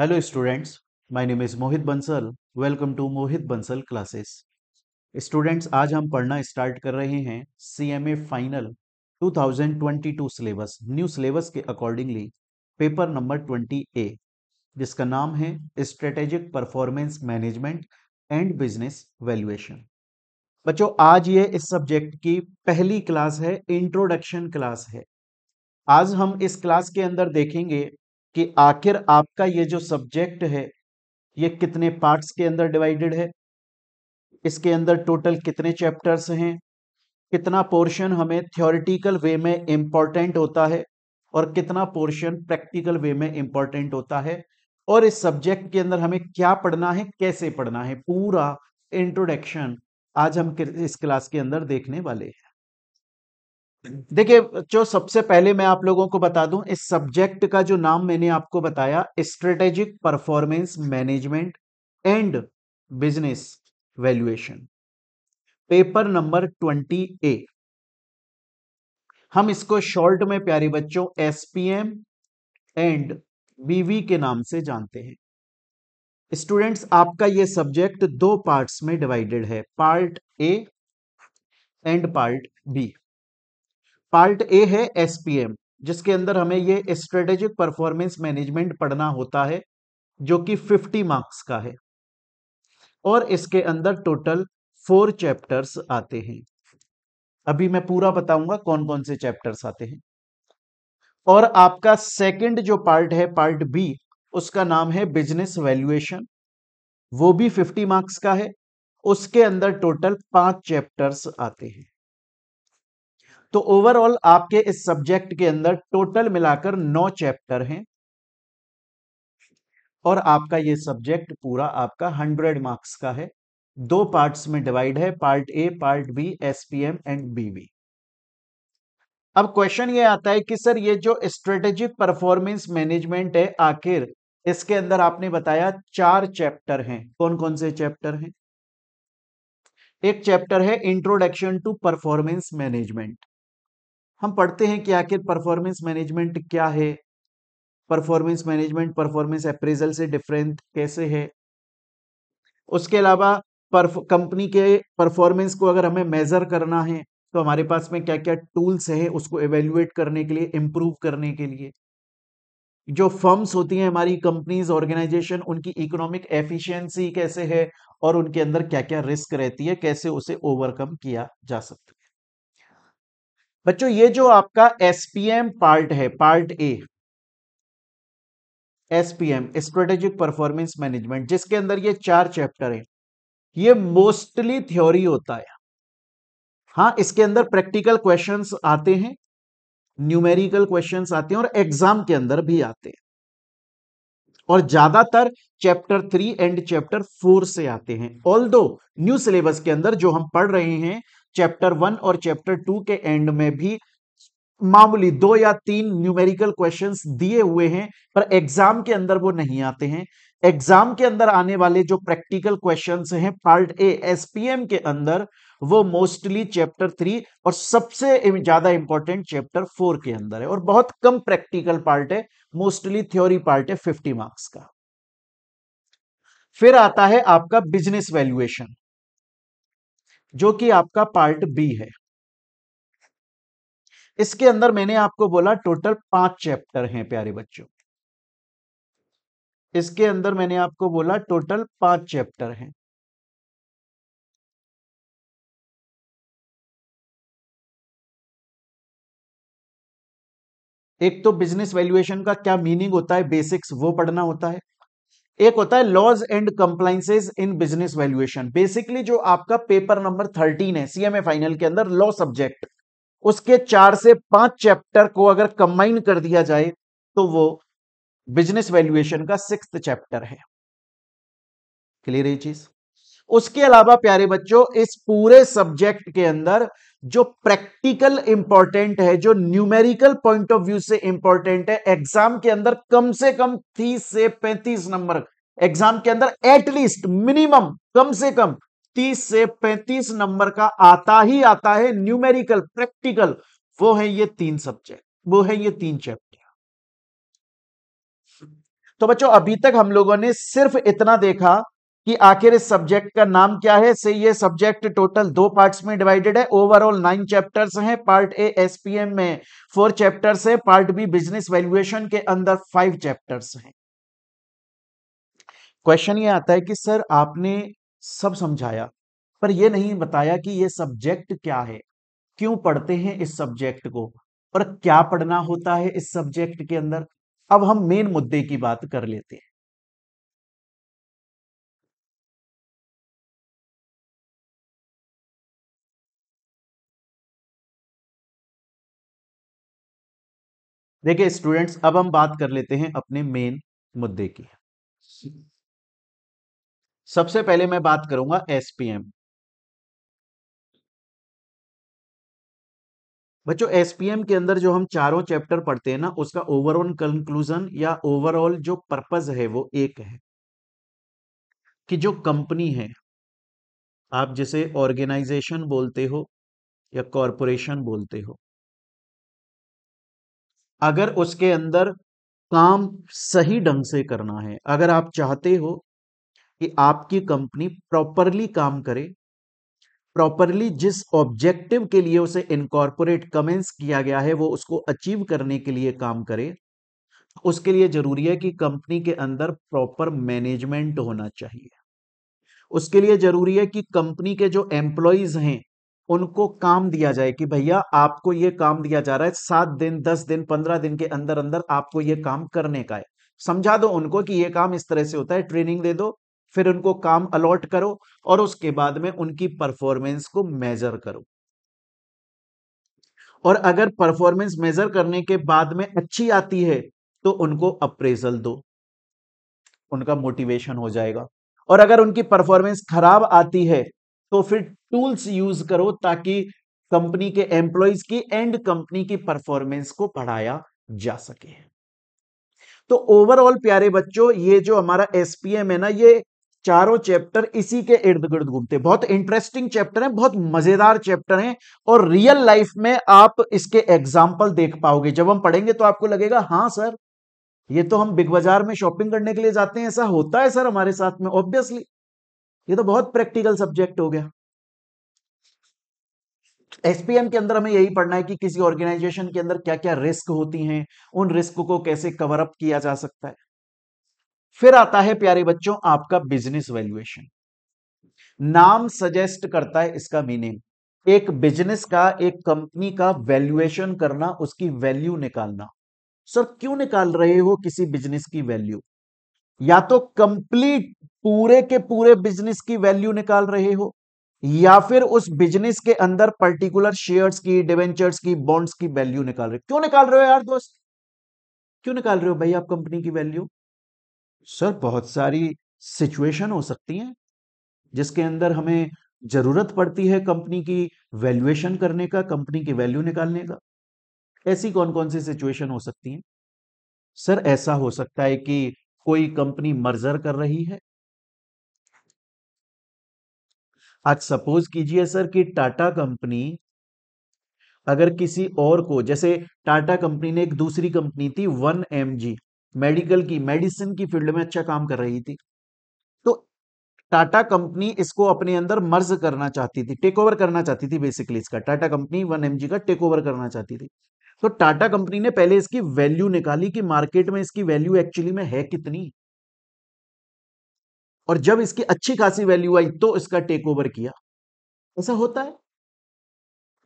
hello students my name is Mohit Bansal welcome to Mohit Bansal classes students आज हम पढ़ना स्टार्ट कर रहे हैं C M final 2022 syllabus new syllabus के अकॉर्डिंगली पेपर नंबर 20 ए जिसका नाम है strategic performance management and business valuation बच्चों आज ये इस सब्जेक्ट की पहली क्लास है इंट्रोडक्शन क्लास है आज हम इस क्लास के अंदर देखेंगे कि आखिर आपका ये जो सब्जेक्ट है ये कितने पार्ट्स के अंदर डिवाइडेड है इसके अंदर टोटल कितने चैप्टर्स हैं कितना पोर्शन हमें थ्योरिटिकल वे में इम्पॉर्टेंट होता है और कितना पोर्शन प्रैक्टिकल वे में इम्पॉर्टेंट होता है और इस सब्जेक्ट के अंदर हमें क्या पढ़ना है कैसे पढ़ना है पूरा इंट्रोडक्शन आज हम इस क्लास के अंदर देखने वाले हैं देखिए जो सबसे पहले मैं आप लोगों को बता दूं इस सब्जेक्ट का जो नाम मैंने आपको बताया strategic performance management and business valuation paper number twenty A हम इसको शॉर्ट में प्यारे बच्चों एसपीएम एंड बीवी के नाम से जानते हैं स्टूडेंट्स आपका ये सब्जेक्ट दो पार्ट्स में डिवाइडेड है part A and part B part A है एसपीएम जिसके अंदर हमें ये स्ट्रेटेजिक परफॉर्मेंस मैनेजमेंट पढ़ना होता है जो कि 50 मार्क्स का है और इसके अंदर टोटल फोर चैप्टर्स आते हैं अभी मैं पूरा बताऊंगा कौन कौन से चैप्टर्स आते हैं और आपका सेकंड जो पार्ट है पार्ट बी उसका नाम है बिजनेस वैल्यूएशन वो भी 50 मार्क्स का है उसके अंदर टोटल पांच चैप्टर्स आते हैं तो ओवरऑल आपके इस सब्जेक्ट के अंदर टोटल मिलाकर नौ चैप्टर हैं और आपका ये सब्जेक्ट पूरा आपका हंड्रेड मार्क्स का है दो पार्ट्स में डिवाइड है part A part B SPM and BV अब क्वेश्चन ये आता है कि सर ये जो स्ट्रेटेजिक परफॉर्मेंस मैनेजमेंट है आखिर इसके अंदर आपने बताया चार चैप्टर हैं कौन कौन से चैप्टर हैं एक चैप्टर है इंट्रोडक्शन टू परफॉर्मेंस मैनेजमेंट हम पढ़ते हैं कि आखिर परफॉर्मेंस मैनेजमेंट क्या है परफॉर्मेंस मैनेजमेंट परफॉर्मेंस अप्रेजल से डिफरेंट कैसे है उसके अलावा कंपनी के परफॉर्मेंस को अगर हमें मेजर करना है तो हमारे पास में क्या क्या टूल्स है उसको एवेल्युएट करने के लिए इम्प्रूव करने के लिए जो फर्म्स होती हैं हमारी कंपनीज ऑर्गेनाइजेशन उनकी इकोनॉमिक एफिशिएंसी कैसे है और उनके अंदर क्या क्या रिस्क रहती है कैसे उसे ओवरकम किया जा सकता है बच्चों ये जो आपका एसपीएम पार्ट है part A SPM strategic performance management जिसके अंदर ये चार चैप्टर है ये मोस्टली थ्योरी होता है हाँ इसके अंदर प्रैक्टिकल क्वेश्चंस आते हैं न्यूमेरिकल क्वेश्चंस आते हैं और एग्जाम के अंदर भी आते हैं और ज्यादातर chapter three and chapter four से आते हैं ऑल दो न्यू सिलेबस के अंदर जो हम पढ़ रहे हैं चैप्टर वन और चैप्टर टू के एंड में भी मामूली दो या तीन न्यूमेरिकल क्वेश्चंस दिए हुए हैं पर एग्जाम के अंदर वो नहीं आते हैं एग्जाम के अंदर आने वाले जो प्रैक्टिकल क्वेश्चंस हैं पार्ट ए एसपीएम के अंदर वो मोस्टली चैप्टर थ्री और सबसे ज्यादा इंपॉर्टेंट चैप्टर फोर के अंदर है और बहुत कम प्रैक्टिकल पार्ट है मोस्टली थ्योरी पार्ट है फिफ्टी मार्क्स का फिर आता है आपका बिजनेस वैल्यूएशन जो कि आपका पार्ट बी है इसके अंदर मैंने आपको बोला टोटल पांच चैप्टर हैं प्यारे बच्चों इसके अंदर मैंने आपको बोला टोटल पांच चैप्टर हैं एक तो बिजनेस वैल्यूएशन का क्या मीनिंग होता है बेसिक्स वो पढ़ना होता है एक होता है laws and compliances in business valuation basically जो आपका पेपर नंबर थर्टीन है सीएमए फाइनल के अंदर लॉ सब्जेक्ट उसके चार से पांच चैप्टर को अगर कंबाइन कर दिया जाए तो वो बिजनेस वैल्यूएशन का सिक्स चैप्टर है क्लियर ये चीज उसके अलावा प्यारे बच्चों इस पूरे सब्जेक्ट के अंदर जो प्रैक्टिकल इंपॉर्टेंट है जो न्यूमेरिकल पॉइंट ऑफ व्यू से इंपॉर्टेंट है एग्जाम के अंदर कम से कम तीस से पैंतीस नंबर एग्जाम के अंदर एटलीस्ट मिनिमम कम से कम तीस से पैंतीस नंबर का आता ही आता है न्यूमेरिकल प्रैक्टिकल वो है ये तीन सब्जेक्ट वो है ये तीन चैप्टर तो बच्चों अभी तक हम लोगों ने सिर्फ इतना देखा कि आखिर इस सब्जेक्ट का नाम क्या है से ये सब्जेक्ट टोटल दो पार्ट्स में डिवाइडेड है ओवरऑल नाइन चैप्टर्स हैं पार्ट ए एसपीएम में फोर चैप्टर्स है पार्ट बी बिजनेस वैल्यूएशन के अंदर फाइव चैप्टर्स हैं क्वेश्चन ये आता है कि सर आपने सब समझाया पर यह नहीं बताया कि ये सब्जेक्ट क्या है क्यों पढ़ते हैं इस सब्जेक्ट को और क्या पढ़ना होता है इस सब्जेक्ट के अंदर अब हम मेन मुद्दे की बात कर लेते हैं देखिए स्टूडेंट्स अब हम बात कर लेते हैं अपने मेन मुद्दे की सबसे पहले मैं बात करूंगा एसपीएम बच्चों एसपीएम के अंदर जो हम चारों चैप्टर पढ़ते हैं ना उसका ओवरऑल कंक्लूजन या ओवरऑल जो पर्पज है वो एक है कि जो कंपनी है आप जिसे ऑर्गेनाइजेशन बोलते हो या कॉरपोरेशन बोलते हो अगर उसके अंदर काम सही ढंग से करना है अगर आप चाहते हो कि आपकी कंपनी प्रॉपरली काम करे प्रॉपरली जिस ऑब्जेक्टिव के लिए उसे इनकॉर्पोरेट कमेंस किया गया है वो उसको अचीव करने के लिए काम करे उसके लिए जरूरी है कि कंपनी के अंदर प्रॉपर मैनेजमेंट होना चाहिए उसके लिए जरूरी है कि कंपनी के जो एम्प्लॉयज हैं उनको काम दिया जाए कि भैया आपको ये काम दिया जा रहा है सात दिन दस दिन पंद्रह दिन के अंदर अंदर आपको ये काम करने का है समझा दो उनको कि ये काम इस तरह से होता है ट्रेनिंग दे दो फिर उनको काम अलॉट करो और उसके बाद में उनकी परफॉर्मेंस को मेजर करो और अगर परफॉर्मेंस मेजर करने के बाद में अच्छी आती है तो उनको अप्रेजल दो उनका मोटिवेशन हो जाएगा और अगर उनकी परफॉर्मेंस खराब आती है तो फिर टूल्स यूज करो ताकि कंपनी के एम्प्लॉयज की एंड कंपनी की परफॉर्मेंस को बढ़ाया जा सके तो ओवरऑल प्यारे बच्चों ये जो हमारा एसपीएम है ना ये चारों चैप्टर इसी के इर्द गिर्द घूमते हैं बहुत इंटरेस्टिंग चैप्टर है बहुत मजेदार चैप्टर है और रियल लाइफ में आप इसके एग्जाम्पल देख पाओगे जब हम पढ़ेंगे तो आपको लगेगा हाँ सर ये तो हम बिग बाजार में शॉपिंग करने के लिए जाते हैं ऐसा होता है सर हमारे साथ में ऑब्वियसली ये तो बहुत प्रैक्टिकल सब्जेक्ट हो गया एसपीएम के अंदर हमें यही पढ़ना है कि किसी ऑर्गेनाइजेशन के अंदर क्या क्या रिस्क होती हैं उन रिस्क को कैसे कवर अप किया जा सकता है फिर आता है प्यारे बच्चों आपका बिजनेस वैल्यूएशन नाम सजेस्ट करता है इसका मीनिंग एक बिजनेस का एक कंपनी का वैल्यूएशन करना उसकी वैल्यू निकालना सर क्यों निकाल रहे हो किसी बिजनेस की वैल्यू या तो कंप्लीट पूरे के पूरे बिजनेस की वैल्यू निकाल रहे हो या फिर उस बिजनेस के अंदर पर्टिकुलर शेयर्स की डिवेंचर्स की बॉन्ड्स की वैल्यू निकाल रहे हो क्यों निकाल रहे हो यार दोस्त क्यों निकाल रहे हो भाई आप कंपनी की वैल्यू सर बहुत सारी सिचुएशन हो सकती हैं जिसके अंदर हमें जरूरत पड़ती है कंपनी की वैल्यूएशन करने का कंपनी की वैल्यू निकालने का ऐसी कौन कौन सी सिचुएशन हो सकती है सर ऐसा हो सकता है कि कोई कंपनी मर्जर कर रही है आज सपोज कीजिए सर कि टाटा कंपनी अगर किसी और को जैसे टाटा कंपनी ने एक दूसरी कंपनी थी वन एम मेडिकल की मेडिसिन की फील्ड में अच्छा काम कर रही थी तो टाटा कंपनी इसको अपने अंदर मर्ज करना चाहती थी टेक ओवर करना चाहती थी बेसिकली इसका टाटा कंपनी वन एम का टेक ओवर करना चाहती थी तो टाटा कंपनी ने पहले इसकी वैल्यू निकाली कि मार्केट में इसकी वैल्यू एक्चुअली में है कितनी और जब इसकी अच्छी खासी वैल्यू आई तो इसका टेक ओवर किया ऐसा होता है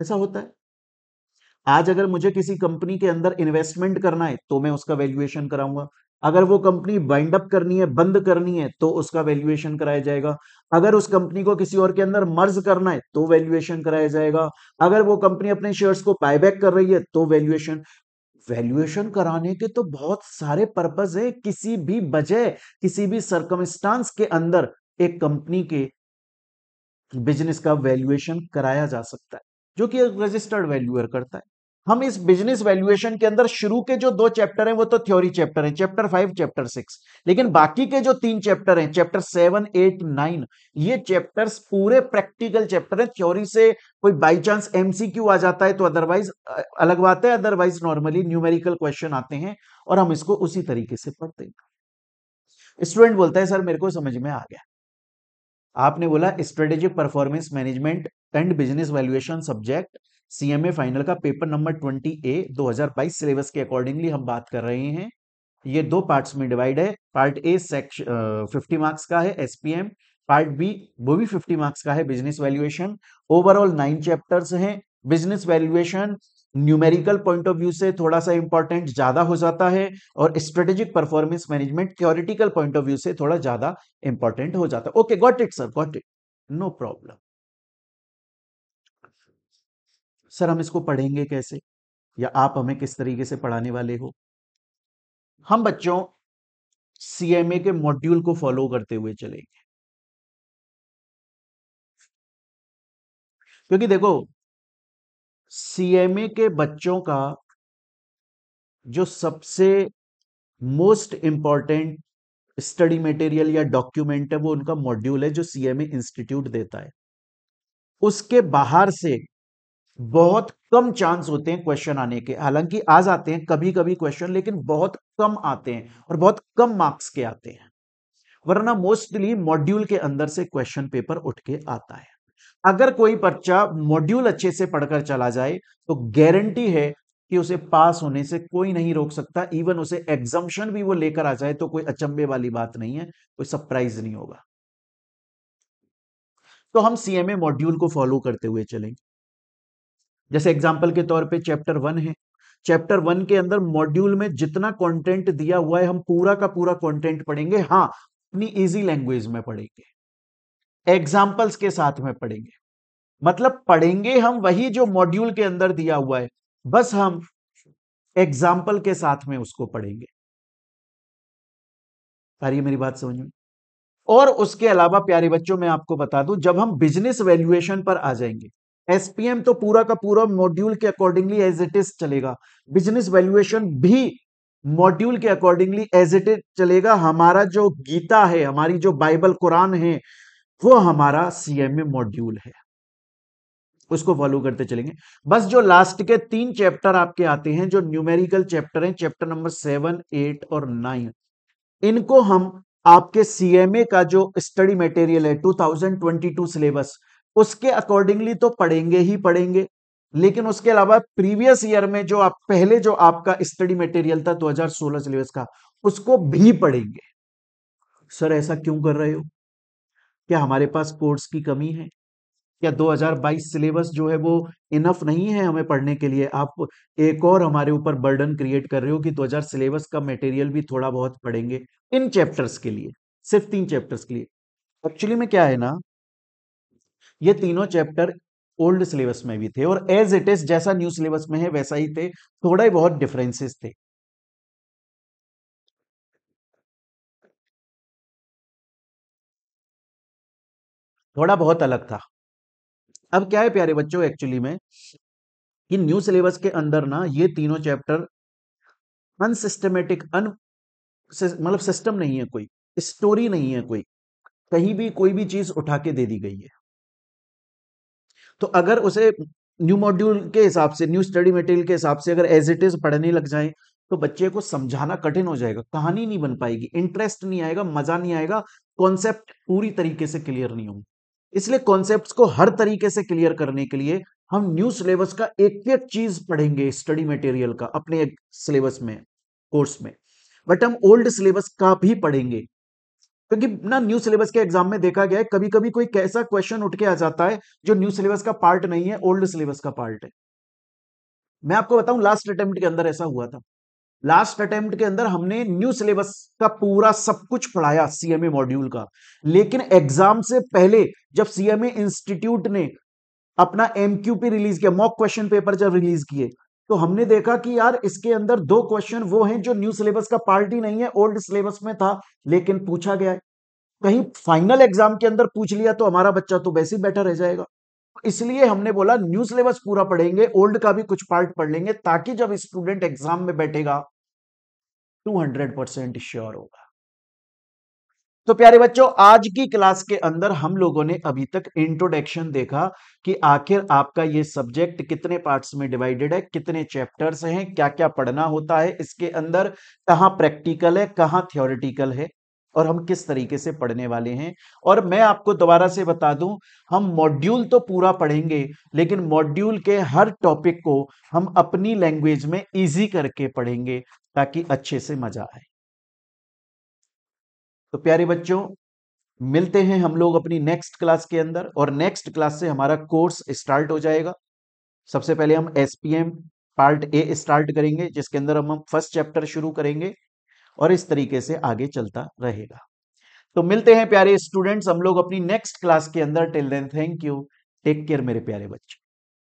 ऐसा होता है आज अगर मुझे किसी कंपनी के अंदर इन्वेस्टमेंट करना है तो मैं उसका वैल्यूएशन कराऊंगा अगर वो कंपनी बाइंड अप करनी है बंद करनी है तो उसका वैल्यूएशन कराया जाएगा अगर उस कंपनी को किसी और के अंदर मर्ज करना है तो वैल्यूएशन कराया जाएगा अगर वो कंपनी अपने शेयर्स को बायबैक कर रही है तो वैल्यूएशन वैल्यूएशन कराने के तो बहुत सारे पर्पज है किसी भी वजह किसी भी सर्कमस्टांस के अंदर एक कंपनी के बिजनेस का वैल्यूएशन कराया जा सकता है जो कि एक रजिस्टर्ड वैल्यूअर करता है हम इस बिजनेस वैल्यूएशन के अंदर शुरू के जो दो चैप्टर हैं वो तो थ्योरी चैप्टर हैं चैप्टर फाइव चैप्टर सिक्स लेकिन बाकी के जो तीन चैप्टर हैं चैप्टर सेवन एट नाइन ये चैप्टर्स पूरे प्रैक्टिकल चैप्टर हैं थ्योरी से कोई बाई चांस एमसीक्यू आ जाता है तो अदरवाइज अलग बात है अदरवाइज नॉर्मली न्यूमेरिकल क्वेश्चन आते हैं और हम इसको उसी तरीके से पढ़ते हैं स्टूडेंट बोलता है सर मेरे को समझ में आ गया आपने बोला strategic performance management and business valuation subject CMA final का पेपर नंबर ट्वेंटी ए दो हजार बाईस सिलेबस के अकॉर्डिंगली हम बात कर रहे हैं ये दो पार्ट्स में डिवाइड है part A section fifty marks का है एसपीएम पार्ट बी वो भी फिफ्टी मार्क्स का है business valuation overall nine chapters हैं business valuation numerical point of view से थोड़ा सा इंपॉर्टेंट ज्यादा हो जाता है और strategic performance management theoretical point of view से थोड़ा ज्यादा इंपॉर्टेंट हो जाता है okay got it sir got it no problem sir हम इसको पढ़ेंगे कैसे या आप हमें किस तरीके से पढ़ाने वाले हो हम बच्चों सीएमए के मॉड्यूल को फॉलो करते हुए चलेंगे क्योंकि देखो सीएमए के बच्चों का जो सबसे मोस्ट इंपॉर्टेंट स्टडी मटेरियल या डॉक्यूमेंट है वो उनका मॉड्यूल है जो सीएमए इंस्टीट्यूट देता है उसके बाहर से बहुत कम चांस होते हैं क्वेश्चन आने के हालांकि आ जाते हैं कभी कभी क्वेश्चन लेकिन बहुत कम आते हैं और बहुत कम मार्क्स के आते हैं वरना मोस्टली मॉड्यूल के अंदर से क्वेश्चन पेपर उठ के आता है अगर कोई बच्चा मॉड्यूल अच्छे से पढ़कर चला जाए तो गारंटी है कि उसे पास होने से कोई नहीं रोक सकता इवन उसे एग्जाम्शन भी वो लेकर आ जाए तो कोई अचंबे वाली बात नहीं है कोई सरप्राइज नहीं होगा तो हम सीएमए मॉड्यूल को फॉलो करते हुए चलेंगे जैसे एग्जाम्पल के तौर पर चैप्टर वन है चैप्टर वन के अंदर मॉड्यूल में जितना कॉन्टेंट दिया हुआ है हम पूरा का पूरा कॉन्टेंट पढ़ेंगे हाँ अपनी इजी लैंग्वेज में पढ़ेंगे एग्जाम्पल्स के साथ में पढ़ेंगे मतलब पढ़ेंगे हम वही जो मॉड्यूल के अंदर दिया हुआ है बस हम एग्जाम्पल के साथ में उसको पढ़ेंगे आ मेरी बात समझ में और उसके अलावा प्यारे बच्चों मैं आपको बता दूं जब हम बिजनेस वैल्यूएशन पर आ जाएंगे एसपीएम तो पूरा का पूरा मॉड्यूल के अकॉर्डिंगली एज इट इज चलेगा बिजनेस वैल्यूएशन भी मॉड्यूल के अकॉर्डिंगली एज इट इज चलेगा हमारा जो गीता है हमारी जो बाइबल कुरान है वो हमारा सीएमए मॉड्यूल है उसको फॉलो करते चलेंगे बस जो लास्ट के तीन चैप्टर आपके आते हैं जो न्यूमेरिकल चैप्टर हैं चैप्टर नंबर सेवन एट और नाइन इनको हम आपके सीएमए का जो स्टडी मटेरियल है 2022 सिलेबस उसके अकॉर्डिंगली तो पढ़ेंगे ही पढ़ेंगे लेकिन उसके अलावा प्रीवियस ईयर में जो आप पहले जो आपका स्टडी मटेरियल था 2016 सिलेबस का उसको भी पढ़ेंगे सर ऐसा क्यों कर रहे हो क्या हमारे पास कोर्स की कमी है क्या 2022 सिलेबस जो है वो इनफ नहीं है हमें पढ़ने के लिए आप एक और हमारे ऊपर बर्डन क्रिएट कर रहे हो कि 2000 सिलेबस का मटेरियल भी थोड़ा बहुत पढ़ेंगे इन चैप्टर्स के लिए सिर्फ तीन चैप्टर्स के लिए एक्चुअली में क्या है ना ये तीनों चैप्टर ओल्ड सिलेबस में भी थे और एज इट इज जैसा न्यू सिलेबस में है वैसा ही थे थोड़ा ही बहुत डिफरेंसेस थे थोड़ा बहुत अलग था अब क्या है प्यारे बच्चों एक्चुअली में कि न्यू सिलेबस के अंदर ना ये तीनों चैप्टर अनसिस्टमेटिक अन मतलब सिस्टम नहीं है कोई स्टोरी नहीं है कोई कहीं भी कोई भी चीज उठा के दे दी गई है तो अगर उसे न्यू मॉड्यूल के हिसाब से न्यू स्टडी मटेरियल के हिसाब से अगर एज इट इज पढ़ने लग जाए तो बच्चे को समझाना कठिन हो जाएगा कहानी नहीं बन पाएगी इंटरेस्ट नहीं आएगा मजा नहीं आएगा कॉन्सेप्ट पूरी तरीके से क्लियर नहीं होंगे इसलिए कॉन्सेप्ट को हर तरीके से क्लियर करने के लिए हम न्यू सिलेबस का एक एक चीज पढ़ेंगे स्टडी मटेरियल का अपने सिलेबस में कोर्स में बट हम ओल्ड सिलेबस का भी पढ़ेंगे क्योंकि ना न्यू सिलेबस के एग्जाम में देखा गया है कभी कभी कोई कैसा क्वेश्चन उठ के आ जाता है जो न्यू सिलेबस का पार्ट नहीं है ओल्ड सिलेबस का पार्ट है मैं आपको बताऊं लास्ट अटेम्प्ट के अंदर ऐसा हुआ था लास्ट अटेम्प्ट के अंदर हमने न्यू सिलेबस का पूरा सब कुछ पढ़ाया सीएमए मॉड्यूल का लेकिन एग्जाम से पहले जब सीएमए इंस्टीट्यूट ने अपना एमक्यूपी रिलीज किया मॉक क्वेश्चन पेपर जब रिलीज किए तो हमने देखा कि यार इसके अंदर दो क्वेश्चन वो हैं जो न्यू सिलेबस का पार्ट ही नहीं है ओल्ड सिलेबस में था लेकिन पूछा गया है कहीं फाइनल एग्जाम के अंदर पूछ लिया तो हमारा बच्चा तो वैसे ही बेटर रह जाएगा इसलिए हमने बोला न्यू सिलेबस पूरा पढ़ेंगे ओल्ड का भी कुछ पार्ट पढ़ लेंगे ताकि जब स्टूडेंट एग्जाम में बैठेगा टू परसेंट श्योर होगा तो प्यारे बच्चों आज की क्लास के अंदर हम लोगों ने अभी तक इंट्रोडक्शन देखा कि आखिर आपका ये सब्जेक्ट कितने पार्ट्स में डिवाइडेड है कितने चैप्टर्स हैं क्या क्या पढ़ना होता है इसके अंदर कहाँ प्रैक्टिकल है कहाँ थियोरिटिकल है और हम किस तरीके से पढ़ने वाले हैं और मैं आपको दोबारा से बता दूं हम मॉड्यूल तो पूरा पढ़ेंगे लेकिन मॉड्यूल के हर टॉपिक को हम अपनी लैंग्वेज में इजी करके पढ़ेंगे ताकि अच्छे से मजा आए तो प्यारे बच्चों मिलते हैं हम लोग अपनी नेक्स्ट क्लास के अंदर और नेक्स्ट क्लास से हमारा कोर्स स्टार्ट हो जाएगा सबसे पहले हम एस पार्ट ए स्टार्ट करेंगे जिसके अंदर हम हम फर्स्ट चैप्टर शुरू करेंगे और इस तरीके से आगे चलता रहेगा तो मिलते हैं प्यारे स्टूडेंट्स हम लोग अपनी नेक्स्ट क्लास के अंदर till then thank you take care मेरे प्यारे बच्चे